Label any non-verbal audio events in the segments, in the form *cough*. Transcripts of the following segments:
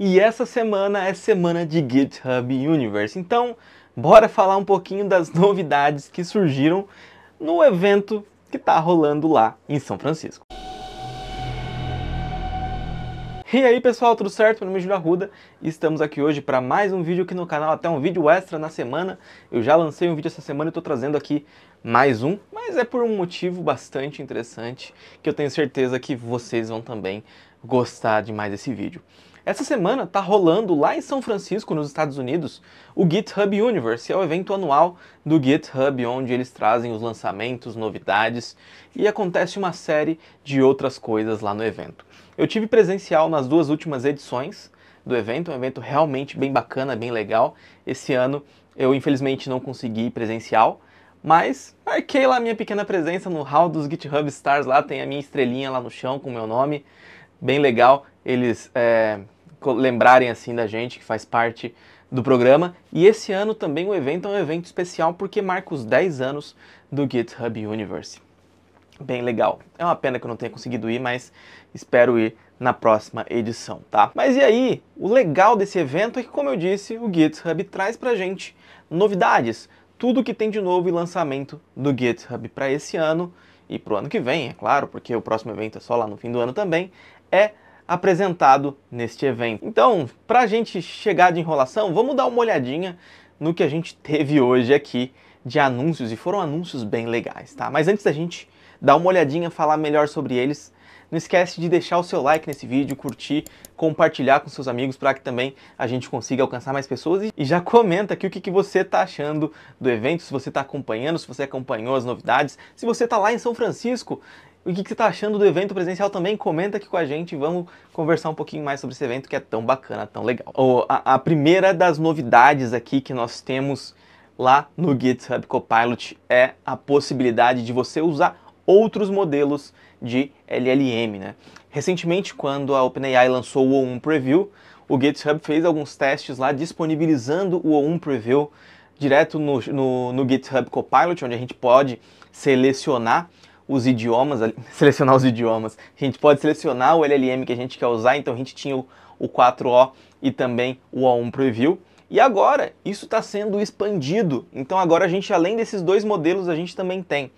E essa semana é semana de GitHub Universe, então bora falar um pouquinho das *laughs* novidades que surgiram no evento que está rolando lá em São Francisco. E aí pessoal, tudo certo? Meu nome é Júlio Arruda e estamos aqui hoje para mais um vídeo aqui no canal, até um vídeo extra na semana. Eu já lancei um vídeo essa semana e estou trazendo aqui mais um, mas é por um motivo bastante interessante que eu tenho certeza que vocês vão também gostar demais desse vídeo. Essa semana está rolando lá em São Francisco, nos Estados Unidos, o GitHub Universe, é o evento anual do GitHub, onde eles trazem os lançamentos, novidades e acontece uma série de outras coisas lá no evento. Eu tive presencial nas duas últimas edições do evento, um evento realmente bem bacana, bem legal. Esse ano eu infelizmente não consegui presencial, mas marquei lá minha pequena presença no hall dos GitHub Stars, lá tem a minha estrelinha lá no chão com o meu nome. Bem legal eles é, lembrarem assim da gente que faz parte do programa. E esse ano também o evento é um evento especial porque marca os 10 anos do GitHub Universe. Bem legal. É uma pena que eu não tenha conseguido ir, mas espero ir na próxima edição, tá? Mas e aí, o legal desse evento é que, como eu disse, o GitHub traz pra gente novidades, tudo que tem de novo e lançamento do GitHub para esse ano e para o ano que vem, é claro, porque o próximo evento é só lá no fim do ano também, é apresentado neste evento. Então, para a gente chegar de enrolação, vamos dar uma olhadinha no que a gente teve hoje aqui de anúncios, e foram anúncios bem legais, tá? Mas antes da gente dar uma olhadinha, falar melhor sobre eles, não esquece de deixar o seu like nesse vídeo, curtir, compartilhar com seus amigos para que também a gente consiga alcançar mais pessoas. E já comenta aqui o que, que você está achando do evento, se você está acompanhando, se você acompanhou as novidades, se você está lá em São Francisco o que, que você está achando do evento presencial também? Comenta aqui com a gente e vamos conversar um pouquinho mais sobre esse evento que é tão bacana, tão legal. a, a, primeira das novidades aqui que nós temos lá no GitHub Copilot é a possibilidade de você usar outros modelos de LLM. Né? Recentemente, quando a OpenAI lançou o O1 Preview, o GitHub fez alguns testes lá disponibilizando o O1 Preview direto no, no, no GitHub Copilot, onde a gente pode selecionar os idiomas, *laughs* selecionar os idiomas. A gente pode selecionar o LLM que a gente quer usar, então a gente tinha o, o 4O e também o O1 Preview. E agora isso está sendo expandido. Então agora a gente, além desses dois modelos, a gente também tem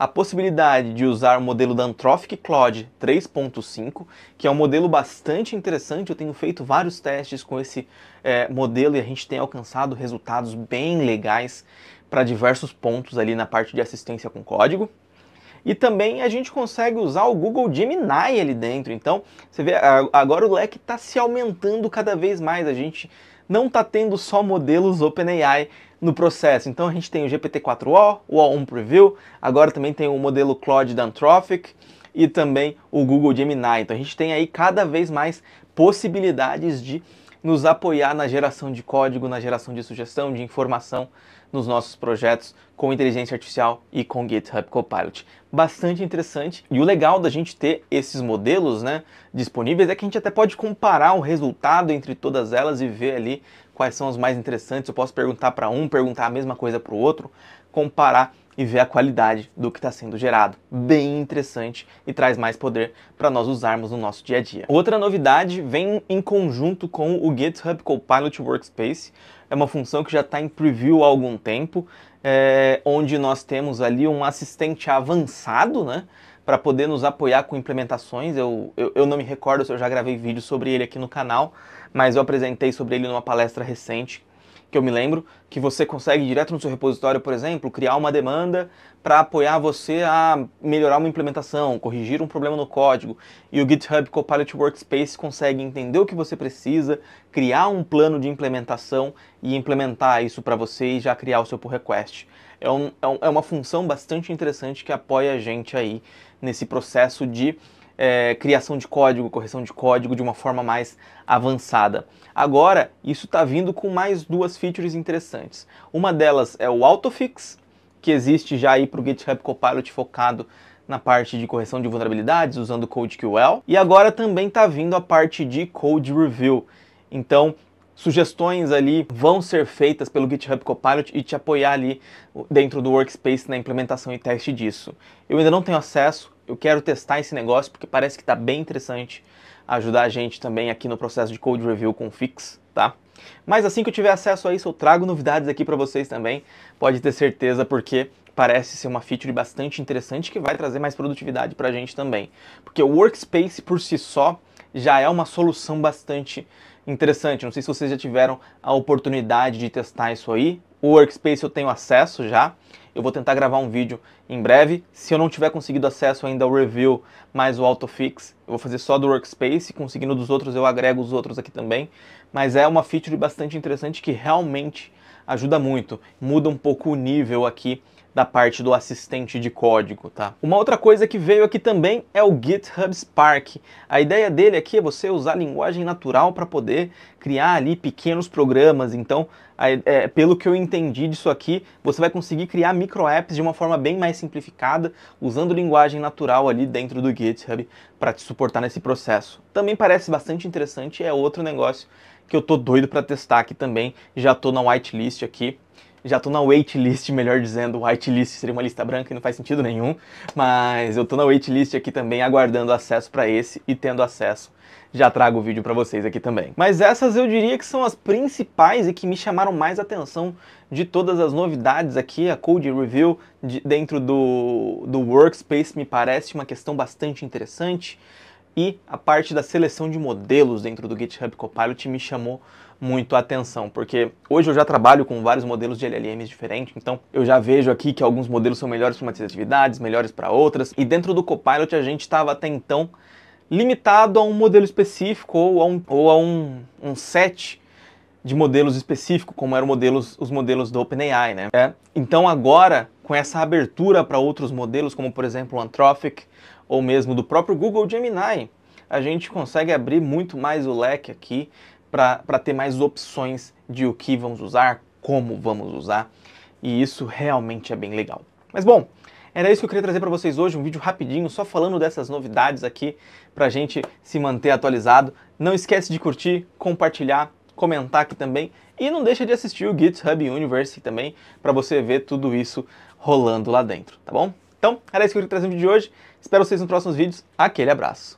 a possibilidade de usar o modelo da Anthropic Cloud 3.5, que é um modelo bastante interessante. Eu tenho feito vários testes com esse é, modelo e a gente tem alcançado resultados bem legais para diversos pontos ali na parte de assistência com código. E também a gente consegue usar o Google Gemini ali dentro. Então, você vê, agora o leque está se aumentando cada vez mais. A gente não está tendo só modelos OpenAI no processo. Então a gente tem o GPT-4o, o O1 Preview, agora também tem o modelo Claude da Anthropic e também o Google Gemini. Então a gente tem aí cada vez mais possibilidades de nos apoiar na geração de código, na geração de sugestão, de informação nos nossos projetos com inteligência artificial e com GitHub Copilot. Bastante interessante. E o legal da gente ter esses modelos né, disponíveis é que a gente até pode comparar o resultado entre todas elas e ver ali quais são os mais interessantes. Eu posso perguntar para um, perguntar a mesma coisa para o outro, comparar e ver a qualidade do que está sendo gerado. Bem interessante e traz mais poder para nós usarmos no nosso dia a dia. Outra novidade vem em conjunto com o GitHub Copilot Workspace. É uma função que já está em preview há algum tempo, é, onde nós temos ali um assistente avançado, né? Para poder nos apoiar com implementações. Eu, eu, eu não me recordo se eu já gravei vídeo sobre ele aqui no canal, mas eu apresentei sobre ele numa palestra recente que eu me lembro, que você consegue direto no seu repositório, por exemplo, criar uma demanda para apoiar você a melhorar uma implementação, corrigir um problema no código. E o GitHub Copilot Workspace consegue entender o que você precisa, criar um plano de implementação e implementar isso para você e já criar o seu pull request. É, um, é, um, é uma função bastante interessante que apoia a gente aí nesse processo de é, criação de código, correção de código de uma forma mais avançada. Agora, isso está vindo com mais duas features interessantes. Uma delas é o Autofix, que existe já aí para o GitHub Copilot focado na parte de correção de vulnerabilidades usando o CodeQL. E agora também está vindo a parte de Code Review. Então, sugestões ali vão ser feitas pelo GitHub Copilot e te apoiar ali dentro do Workspace na implementação e teste disso. Eu ainda não tenho acesso, eu quero testar esse negócio porque parece que está bem interessante ajudar a gente também aqui no processo de code review com Fix, tá? Mas assim que eu tiver acesso a isso, eu trago novidades aqui para vocês também, pode ter certeza, porque parece ser uma feature bastante interessante que vai trazer mais produtividade para a gente também. Porque o Workspace por si só já é uma solução bastante interessante. Não sei se vocês já tiveram a oportunidade de testar isso aí. O Workspace eu tenho acesso já, eu vou tentar gravar um vídeo em breve. Se eu não tiver conseguido acesso ainda ao review mais o autofix, eu vou fazer só do workspace, conseguindo dos outros eu agrego os outros aqui também. Mas é uma feature bastante interessante que realmente ajuda muito. Muda um pouco o nível aqui da parte do assistente de código, tá? Uma outra coisa que veio aqui também é o GitHub Spark. A ideia dele aqui é você usar linguagem natural para poder criar ali pequenos programas. Então, é, pelo que eu entendi disso aqui, você vai conseguir criar microapps de uma forma bem mais simplificada, usando linguagem natural ali dentro do GitHub para te suportar nesse processo. Também parece bastante interessante, é outro negócio que eu tô doido para testar aqui também. Já tô na whitelist aqui. Já tô na waitlist, *laughs* melhor dizendo, whitelist seria uma lista branca e não faz sentido nenhum, mas eu tô na waitlist aqui também, aguardando acesso para esse e tendo acesso já trago o vídeo para vocês aqui também. Mas essas eu diria que são as principais e que me chamaram mais atenção de todas as novidades aqui, a Code Review de, dentro do, do Workspace me parece uma questão bastante interessante e a parte da seleção de modelos dentro do GitHub Copilot me chamou muito a atenção, porque hoje eu já trabalho com vários modelos de LLMs diferentes, então eu já vejo aqui que alguns modelos são melhores para umas atividades, melhores para outras, e dentro do Copilot a gente estava até então limitado a um modelo específico ou a um, ou a um, um set de modelos específico, como eram modelos, os modelos do OpenAI, né? É, então agora com essa abertura para outros modelos, como por exemplo o Anthropic ou mesmo do próprio Google Gemini, a gente consegue abrir muito mais o leque aqui para ter mais opções de o que vamos usar, como vamos usar, e isso realmente é bem legal. Mas bom, era isso que eu queria trazer para vocês hoje, um vídeo rapidinho, só falando dessas novidades aqui para a gente se manter atualizado. Não esquece de curtir, compartilhar, comentar aqui também e não deixa de assistir o GitHub Universe também para você ver tudo isso rolando lá dentro, tá bom? Então, era isso que eu queria trazer no vídeo de hoje. Espero vocês nos próximos vídeos. Aquele abraço!